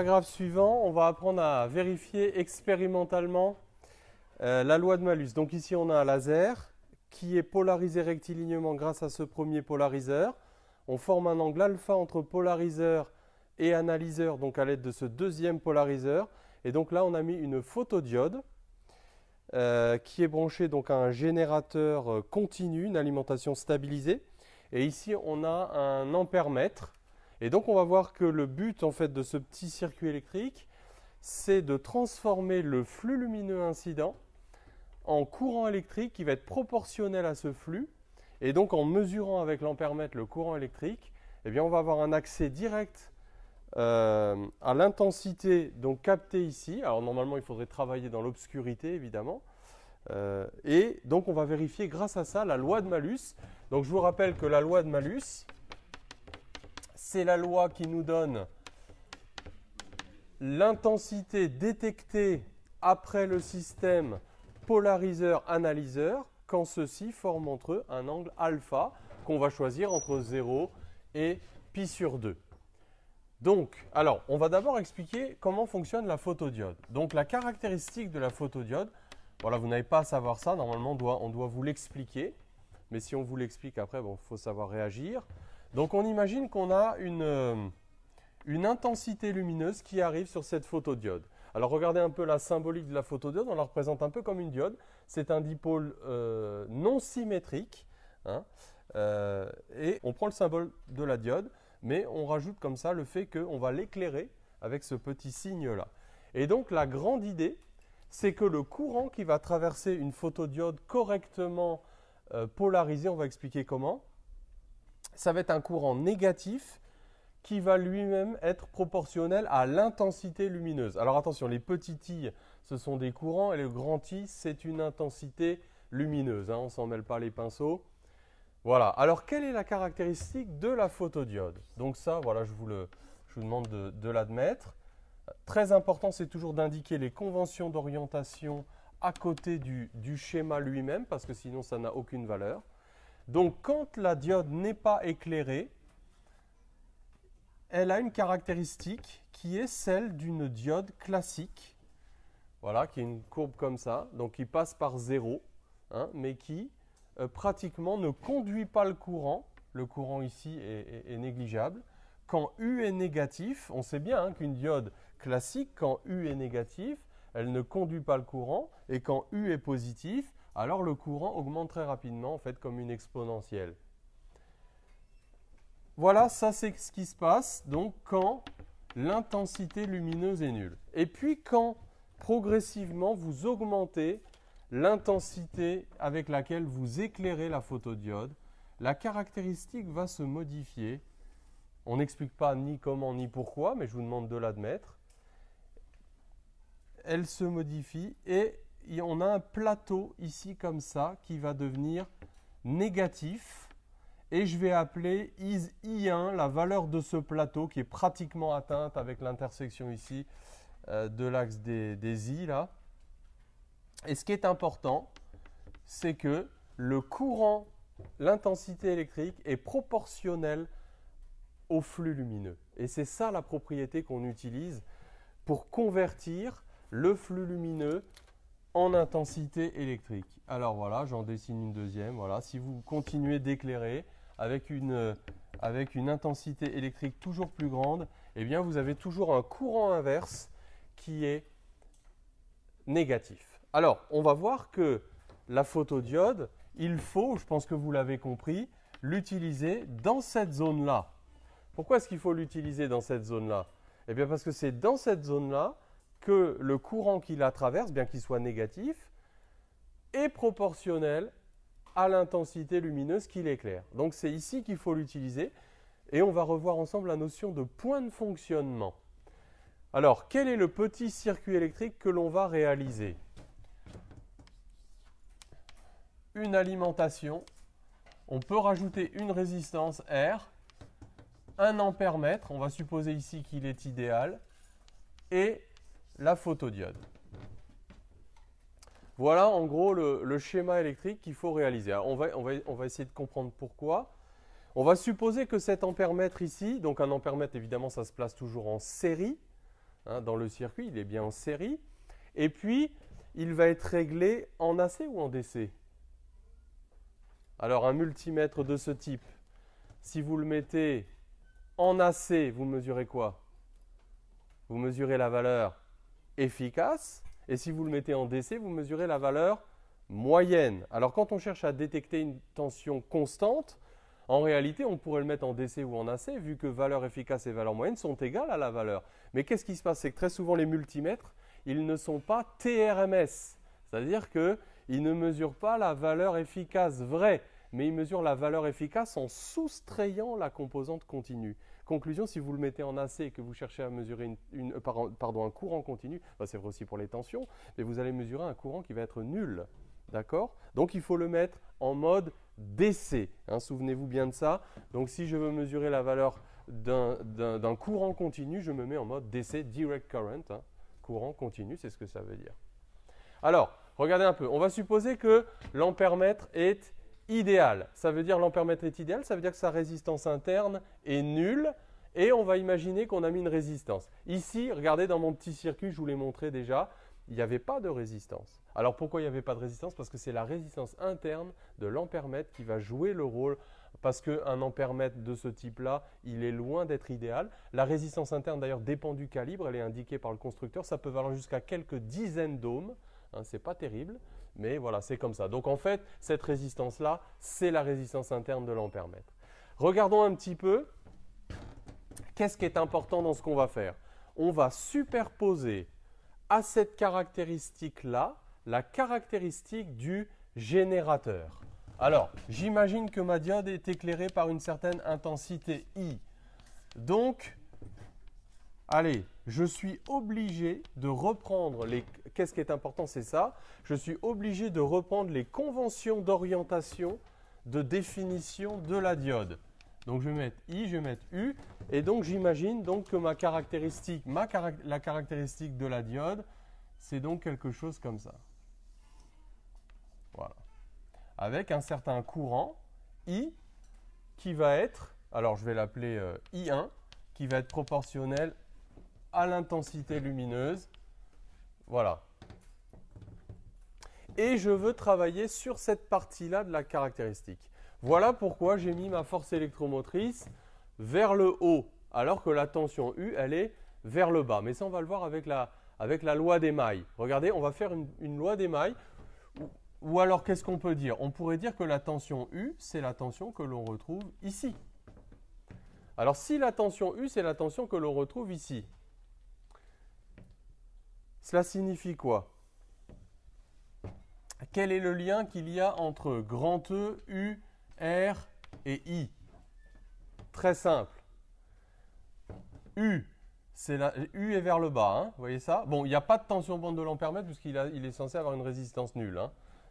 paragraphe suivant, on va apprendre à vérifier expérimentalement euh, la loi de malus. Donc ici, on a un laser qui est polarisé rectilignement grâce à ce premier polariseur. On forme un angle alpha entre polariseur et analyseur, donc à l'aide de ce deuxième polariseur. Et donc là, on a mis une photodiode euh, qui est branchée donc à un générateur euh, continu, une alimentation stabilisée. Et ici, on a un ampèremètre et donc on va voir que le but en fait de ce petit circuit électrique, c'est de transformer le flux lumineux incident en courant électrique qui va être proportionnel à ce flux. Et donc en mesurant avec l'ampèremètre le courant électrique, eh bien on va avoir un accès direct euh, à l'intensité donc captée ici. Alors normalement il faudrait travailler dans l'obscurité évidemment. Euh, et donc on va vérifier grâce à ça la loi de malus. Donc je vous rappelle que la loi de malus, c'est la loi qui nous donne l'intensité détectée après le système polariseur-analyseur quand ceux-ci forment entre eux un angle alpha qu'on va choisir entre 0 et pi sur 2. Donc, alors, on va d'abord expliquer comment fonctionne la photodiode. Donc, la caractéristique de la photodiode, voilà, vous n'avez pas à savoir ça, normalement, on doit, vous l'expliquer. Mais si on vous l'explique après, il faut savoir réagir. Donc on imagine qu'on a euh, une, intensité lumineuse qui arrive sur cette photodiode. Alors regardez un peu la symbolique de la photodiode, on la représente un peu comme une diode. C'est un dipôle euh, non symétrique, hein, euh, et on prend le symbole de la diode, mais on rajoute comme ça le fait qu'on va l'éclairer avec ce petit signe-là. Et donc la grande idée, c'est que le courant qui va traverser une photodiode correctement polarisée, on va expliquer comment, ça va être un courant négatif qui va lui-même être proportionnel à l'intensité lumineuse. Alors attention, les petits I, ce sont des courants, et le grand I, c'est une intensité lumineuse. Hein, on ne s'en mêle pas les pinceaux. Voilà. Alors, quelle est la caractéristique de la photodiode Donc ça, voilà, je vous, le, vous demande de, l'admettre. Très important, c'est toujours d'indiquer les conventions d'orientation à côté du schéma lui-même, parce que sinon, ça n'a aucune valeur. Donc quand la diode n'est pas éclairée, elle a une caractéristique qui est celle d'une diode classique, voilà, qui est une courbe comme ça, donc qui passe par zéro, hein, mais qui euh, pratiquement ne conduit pas le courant, le courant ici est, négligeable. Quand U est négatif, on sait bien hein, qu'une diode classique, quand U est négatif, elle ne conduit pas le courant, et quand U est positif, alors le courant augmente très rapidement, en fait, comme une exponentielle. Voilà, ça c'est ce qui se passe, donc quand l'intensité lumineuse est nulle. Et puis quand progressivement vous augmentez l'intensité avec laquelle vous éclairez la photodiode, la caractéristique va se modifier. On n'explique pas ni comment ni pourquoi, mais je vous demande de l'admettre. Elle se modifie et on a un plateau ici comme ça qui va devenir négatif. Et je vais appeler is i1 la valeur de ce plateau qui est pratiquement atteinte avec l'intersection ici euh, de l'axe des, des, i là. Et ce qui est important, c'est que le courant, l'intensité électrique est proportionnelle au flux lumineux. Et c'est ça la propriété qu'on utilise pour convertir le flux lumineux en intensité électrique. Alors voilà, j'en dessine une deuxième. Voilà, si vous continuez d'éclairer avec une, euh, avec une intensité électrique toujours plus grande, eh bien vous avez toujours un courant inverse qui est négatif. Alors, on va voir que la photodiode, il faut, je pense que vous l'avez compris, l'utiliser dans cette zone-là. Pourquoi est-ce qu'il faut l'utiliser dans cette zone-là Eh bien parce que c'est dans cette zone-là que le courant qui la traverse, bien qu'il soit négatif, est proportionnel à l'intensité lumineuse qu'il éclaire. Donc c'est ici qu'il faut l'utiliser et on va revoir ensemble la notion de point de fonctionnement. Alors, quel est le petit circuit électrique que l'on va réaliser Une alimentation. On peut rajouter une résistance R, Un ampère mètre, on va supposer ici qu'il est idéal, et la photodiode. Voilà en gros le, schéma électrique qu'il faut réaliser. on, va, essayer de comprendre pourquoi. On va supposer que cet ampèremètre ici, donc un ampèremètre évidemment ça se place toujours en série, hein, dans le circuit, il est bien en série, et puis il va être réglé en AC ou en DC. Alors un multimètre de ce type, si vous le mettez en AC, vous mesurez quoi Vous mesurez la valeur efficace. Et si vous le mettez en DC, vous mesurez la valeur moyenne. Alors quand on cherche à détecter une tension constante, en réalité, on pourrait le mettre en DC ou en AC, vu que valeur efficace et valeur moyenne sont égales à la valeur. Mais qu'est-ce qui se passe C'est que très souvent, les multimètres, ils ne sont pas TRMS, c'est-à-dire qu'ils ne mesurent pas la valeur efficace vraie, mais ils mesurent la valeur efficace en soustrayant la composante continue. Conclusion, si vous le mettez en AC et que vous cherchez à mesurer euh, un courant continu, bah, c'est vrai aussi pour les tensions, mais vous allez mesurer un courant qui va être nul. D'accord Donc il faut le mettre en mode DC. Hein, souvenez-vous bien de ça. Donc si je veux mesurer la valeur d'un courant continu, je me mets en mode DC, direct current. Hein, courant continu, c'est ce que ça veut dire. Alors, regardez un peu. On va supposer que l'ampèremètre est idéal. Ça veut dire lampère est idéal, ça veut dire que sa résistance interne est nulle. Et on va imaginer qu'on a mis une résistance. Ici, regardez dans mon petit circuit, je vous l'ai montré déjà, il n'y avait pas de résistance. Alors pourquoi il n'y avait pas de résistance Parce que c'est la résistance interne de l'ampèremètre qui va jouer le rôle. Parce qu'un un de ce type-là, il est loin d'être idéal. La résistance interne d'ailleurs dépend du calibre, elle est indiquée par le constructeur. Ça peut valoir jusqu'à quelques dizaines d'ohms. Hein, ce n'est pas terrible. Mais voilà, c'est comme ça. Donc en fait, cette résistance-là, c'est la résistance interne de mètre. Regardons un petit peu qu'est-ce qui est important dans ce qu'on va faire. On va superposer à cette caractéristique-là la caractéristique du générateur. Alors, j'imagine que ma diode est éclairée par une certaine intensité I. Donc, allez, je suis obligé de reprendre les... Qu'est-ce qui est important, c'est ça. Je suis obligé de reprendre les conventions d'orientation, de définition de la diode. Donc je vais mettre I, je vais mettre U, et donc j'imagine donc que ma caractéristique, la caractéristique de la diode, c'est donc quelque chose comme ça. Voilà. Avec un certain courant, I, qui va être, alors je vais l'appeler euh, I1, qui va être proportionnel à l'intensité lumineuse. Voilà. Et je veux travailler sur cette partie-là de la caractéristique. Voilà pourquoi j'ai mis ma force électromotrice vers le haut, alors que la tension U, elle est vers le bas. Mais ça, on va le voir avec la, avec la loi des mailles. Regardez, on va faire une, loi des mailles. ou alors, qu'est-ce qu'on peut dire On pourrait dire que la tension U, c'est la tension que l'on retrouve ici. Alors, si la tension U, c'est la tension que l'on retrouve ici, cela signifie quoi Quel est le lien qu'il y a entre grand E, U, R et I Très simple. U, c'est la, U est vers le bas, hein, vous voyez ça Bon, il n'y a pas de tension bande de qu'il puisqu'il il est censé avoir une résistance nulle. Hein.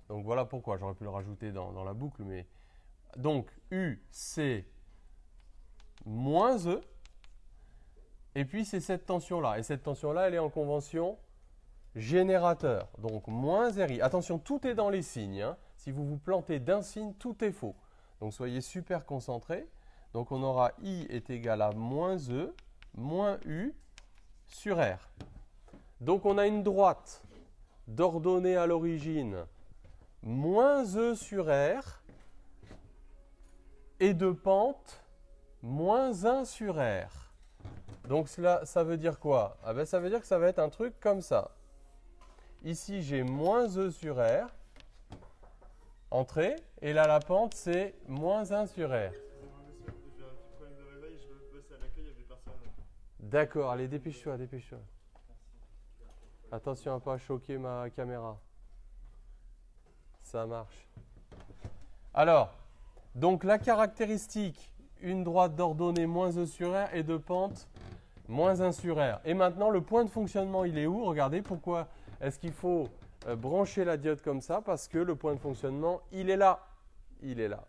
Donc voilà pourquoi, j'aurais pu le rajouter dans, la boucle, mais... Donc U, c'est moins E, et puis c'est cette tension-là. Et cette tension-là, elle est en convention générateur, donc moins RI. Attention, tout est dans les signes. Hein. Si vous vous plantez d'un signe, tout est faux. Donc soyez super concentrés. Donc on aura I est égal à moins E, moins U sur R. Donc on a une droite d'ordonnée à l'origine, moins E sur R, et de pente, moins 1 sur R. Donc cela, ça veut dire quoi ah ben, Ça veut dire que ça va être un truc comme ça. Ici, j'ai moins E sur R, entrée, et là, la pente, c'est moins 1 sur R. D'accord, allez, dépêche-toi, dépêche-toi. Attention à ne pas choquer ma caméra. Ça marche. Alors, donc la caractéristique, une droite d'ordonnée moins E sur R et de pente moins 1 sur R. Et maintenant, le point de fonctionnement, il est où Regardez pourquoi est-ce qu'il faut euh, brancher la diode comme ça parce que le point de fonctionnement, il est là Il est là.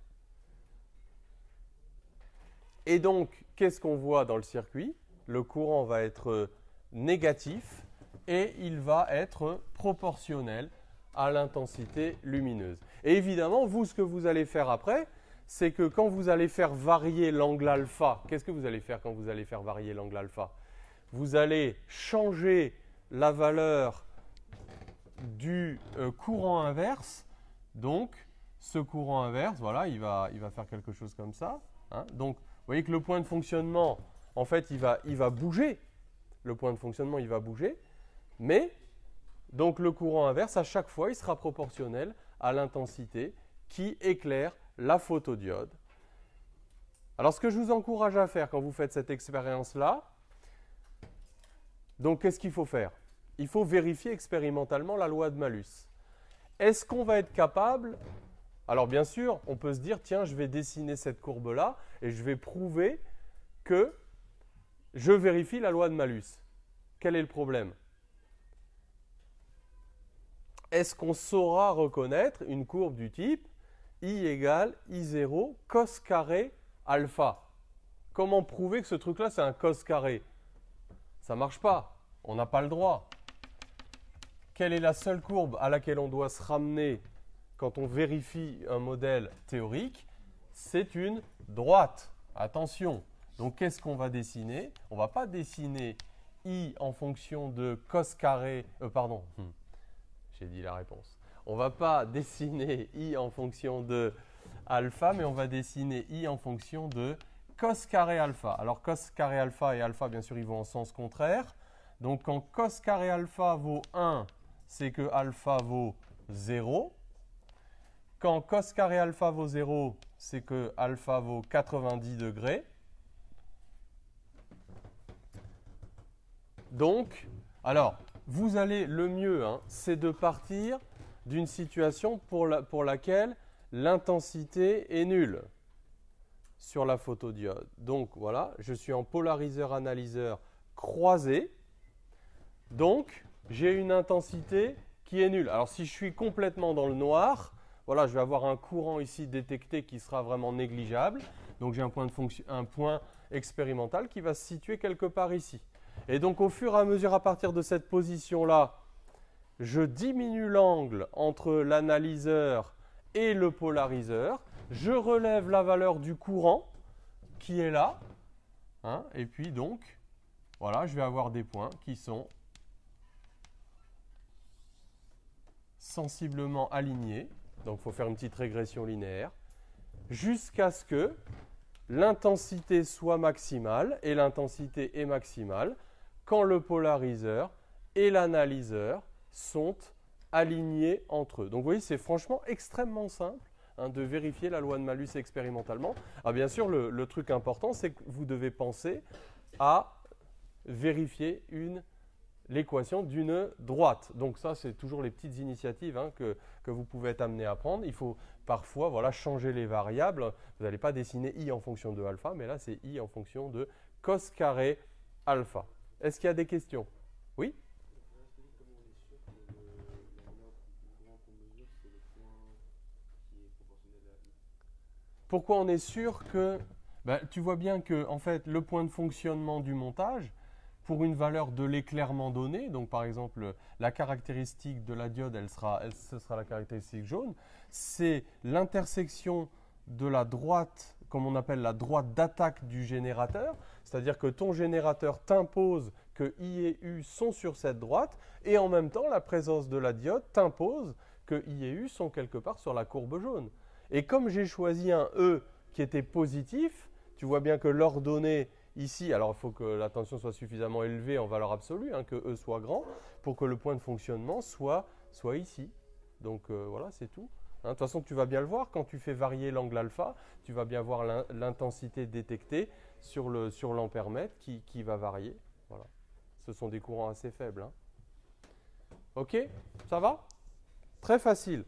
Et donc, qu'est-ce qu'on voit dans le circuit Le courant va être euh, négatif et il va être proportionnel à l'intensité lumineuse. Et évidemment, vous, ce que vous allez faire après, c'est que quand vous allez faire varier l'angle alpha, qu'est-ce que vous allez faire quand vous allez faire varier l'angle alpha Vous allez changer la valeur du euh, courant inverse. Donc, ce courant inverse, voilà, il va, il va faire quelque chose comme ça. Hein. Donc, vous voyez que le point de fonctionnement, en fait, il va, il va bouger. Le point de fonctionnement, il va bouger. Mais, donc, le courant inverse, à chaque fois, il sera proportionnel à l'intensité qui éclaire la photodiode. Alors, ce que je vous encourage à faire quand vous faites cette expérience-là, donc, qu'est-ce qu'il faut faire il faut vérifier expérimentalement la loi de malus. Est-ce qu'on va être capable Alors bien sûr, on peut se dire, tiens, je vais dessiner cette courbe-là et je vais prouver que je vérifie la loi de malus. Quel est le problème Est-ce qu'on saura reconnaître une courbe du type I égale I0 cos carré alpha Comment prouver que ce truc-là, c'est un cos carré Ça marche pas. On n'a pas le droit quelle est la seule courbe à laquelle on doit se ramener quand on vérifie un modèle théorique C'est une droite. Attention. Donc qu'est-ce qu'on va dessiner On ne va pas dessiner i en fonction de cos carré. Euh, pardon, hmm. j'ai dit la réponse. On ne va pas dessiner i en fonction de alpha, mais on va dessiner i en fonction de cos carré alpha. Alors cos carré alpha et alpha, bien sûr, ils vont en sens contraire. Donc quand cos carré alpha vaut 1, c'est que alpha vaut 0. Quand cos carré alpha vaut 0, c'est que alpha vaut 90 degrés. Donc, alors, vous allez, le mieux, hein, c'est de partir d'une situation pour laquelle l'intensité est nulle sur la photodiode. Donc voilà, je suis en polariseur-analyseur croisé. Donc, j'ai une intensité qui est nulle. Alors si je suis complètement dans le noir, voilà, je vais avoir un courant ici détecté qui sera vraiment négligeable. Donc j'ai un, un point, expérimental qui va se situer quelque part ici. Et donc au fur et à mesure, à partir de cette position-là, je diminue l'angle entre l'analyseur et le polariseur. Je relève la valeur du courant qui est là. Hein. et puis donc, voilà, je vais avoir des points qui sont sensiblement aligné donc il faut faire une petite régression linéaire, jusqu'à ce que l'intensité soit maximale, et l'intensité est maximale quand le polariseur et l'analyseur sont alignés entre eux. Donc vous voyez, c'est franchement extrêmement simple hein, de vérifier la loi de malus expérimentalement. Ah, bien sûr, le truc important, c'est que vous devez penser à vérifier une l'équation d'une droite. Donc ça, c'est toujours les petites initiatives hein, que, vous pouvez être amené à prendre. Il faut parfois voilà, changer les variables. Vous n'allez pas dessiner i en fonction de alpha, mais là, c'est i en fonction de cos carré alpha. Est-ce qu'il y a des questions Oui Pourquoi on est sûr que... Ben, tu vois bien que en fait, le point de fonctionnement du montage, pour une valeur de l'éclairement donnée, donc par exemple la caractéristique de la diode, sera, ce sera la caractéristique jaune, c'est l'intersection de la droite, comme on appelle la droite d'attaque du générateur, c'est-à-dire que ton générateur t'impose que I et U sont sur cette droite, et en même temps la présence de la diode t'impose que I et U sont quelque part sur la courbe jaune. Et comme j'ai choisi un E qui était positif, tu vois bien que l'ordonnée Ici, alors il faut que la tension soit suffisamment élevée en valeur absolue, hein, que E soit grand, pour que le point de fonctionnement soit, ici. Donc euh, voilà, c'est tout. Hein. De toute façon, tu vas bien le voir, quand tu fais varier l'angle alpha, tu vas bien voir l'intensité détectée sur l'ampèremètre sur qui, va varier. Ce sont des courants assez faibles. Hein. Ok Ça va Très facile.